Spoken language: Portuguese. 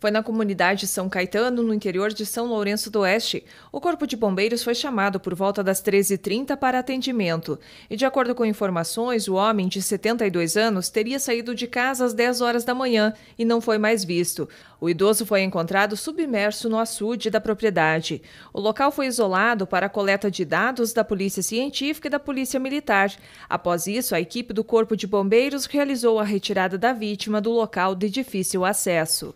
Foi na comunidade São Caetano, no interior de São Lourenço do Oeste. O Corpo de Bombeiros foi chamado por volta das 13h30 para atendimento. E, de acordo com informações, o homem, de 72 anos, teria saído de casa às 10 horas da manhã e não foi mais visto. O idoso foi encontrado submerso no açude da propriedade. O local foi isolado para a coleta de dados da Polícia Científica e da Polícia Militar. Após isso, a equipe do Corpo de Bombeiros realizou a retirada da vítima do local de difícil acesso.